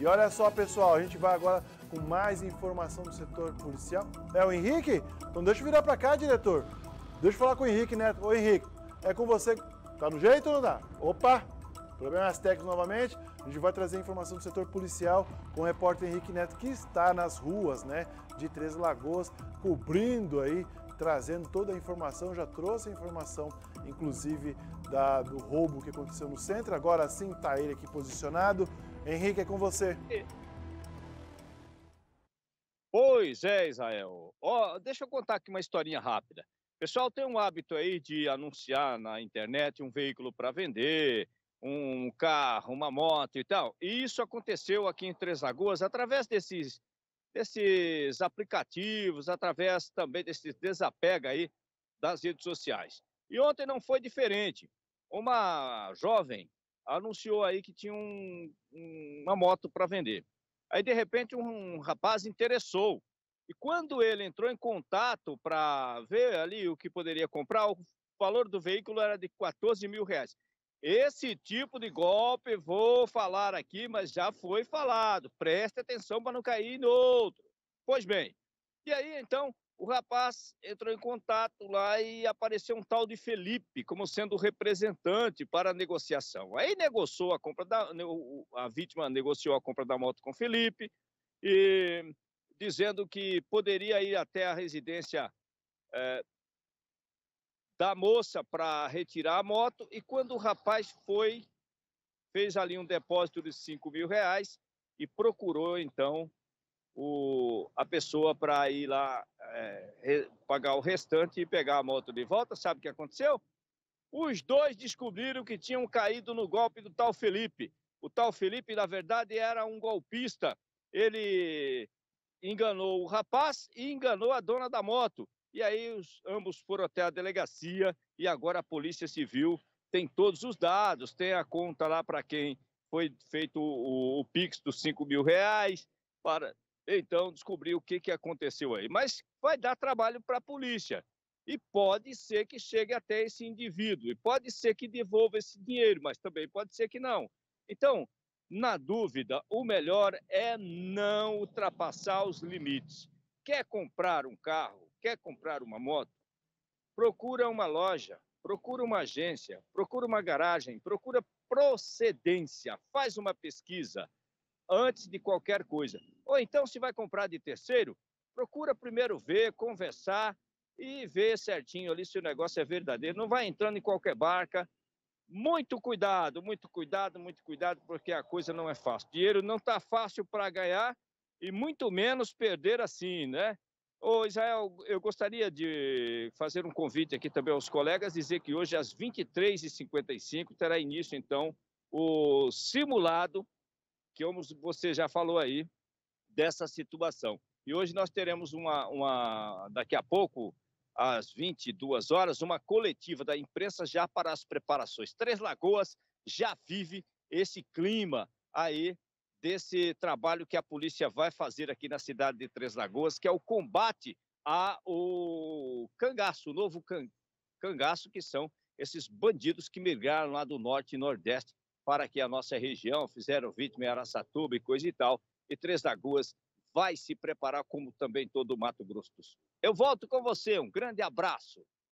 E olha só, pessoal, a gente vai agora com mais informação do setor policial. É o Henrique? Então deixa eu virar para cá, diretor. Deixa eu falar com o Henrique Neto. Né? Ô Henrique, é com você. Tá no jeito ou não dá? Tá? Opa! Problemas técnicos novamente. A gente vai trazer informação do setor policial com o repórter Henrique Neto, que está nas ruas, né, de Três Lagoas, cobrindo aí trazendo toda a informação, já trouxe a informação, inclusive, da, do roubo que aconteceu no centro. Agora sim está ele aqui posicionado. Henrique, é com você. Pois é, Israel. Oh, deixa eu contar aqui uma historinha rápida. Pessoal, tem um hábito aí de anunciar na internet um veículo para vender, um carro, uma moto e tal. E isso aconteceu aqui em Três Lagoas através desses desses aplicativos, através também desse desapega aí das redes sociais. E ontem não foi diferente. Uma jovem anunciou aí que tinha um, uma moto para vender. Aí, de repente, um rapaz interessou. E quando ele entrou em contato para ver ali o que poderia comprar, o valor do veículo era de 14 mil reais. Esse tipo de golpe, vou falar aqui, mas já foi falado. Preste atenção para não cair no outro. Pois bem, e aí então o rapaz entrou em contato lá e apareceu um tal de Felipe como sendo representante para a negociação. Aí negociou a compra da. Né, a vítima negociou a compra da moto com Felipe, e dizendo que poderia ir até a residência é, da moça para retirar a moto e quando o rapaz foi, fez ali um depósito de 5 mil reais e procurou então o, a pessoa para ir lá é, re, pagar o restante e pegar a moto de volta. Sabe o que aconteceu? Os dois descobriram que tinham caído no golpe do tal Felipe. O tal Felipe, na verdade, era um golpista. Ele enganou o rapaz e enganou a dona da moto. E aí os, ambos foram até a delegacia e agora a Polícia Civil tem todos os dados, tem a conta lá para quem foi feito o, o, Pix dos 5 mil reais, para então descobrir o que, que aconteceu aí. Mas vai dar trabalho para a polícia. E pode ser que chegue até esse indivíduo, e pode ser que devolva esse dinheiro, mas também pode ser que não. Então, na dúvida, o melhor é não ultrapassar os limites. Quer comprar um carro? quer comprar uma moto, procura uma loja, procura uma agência, procura uma garagem, procura procedência, faz uma pesquisa antes de qualquer coisa. Ou então, se vai comprar de terceiro, procura primeiro ver, conversar e ver certinho ali se o negócio é verdadeiro. Não vai entrando em qualquer barca. Muito cuidado, muito cuidado, muito cuidado, porque a coisa não é fácil. Dinheiro não está fácil para ganhar e muito menos perder assim, né? Ô Israel, eu gostaria de fazer um convite aqui também aos colegas, dizer que hoje às 23h55 terá início, então, o simulado, que você já falou aí, dessa situação. E hoje nós teremos uma, uma daqui a pouco, às 22 horas, uma coletiva da imprensa já para as preparações. Três Lagoas já vive esse clima aí desse trabalho que a polícia vai fazer aqui na cidade de Três Lagoas, que é o combate ao cangaço, o novo can, cangaço, que são esses bandidos que migraram lá do norte e nordeste para aqui a nossa região, fizeram vítima em Araçatuba e coisa e tal, e Três Lagoas vai se preparar, como também todo o Mato Grosso do Sul. Eu volto com você, um grande abraço.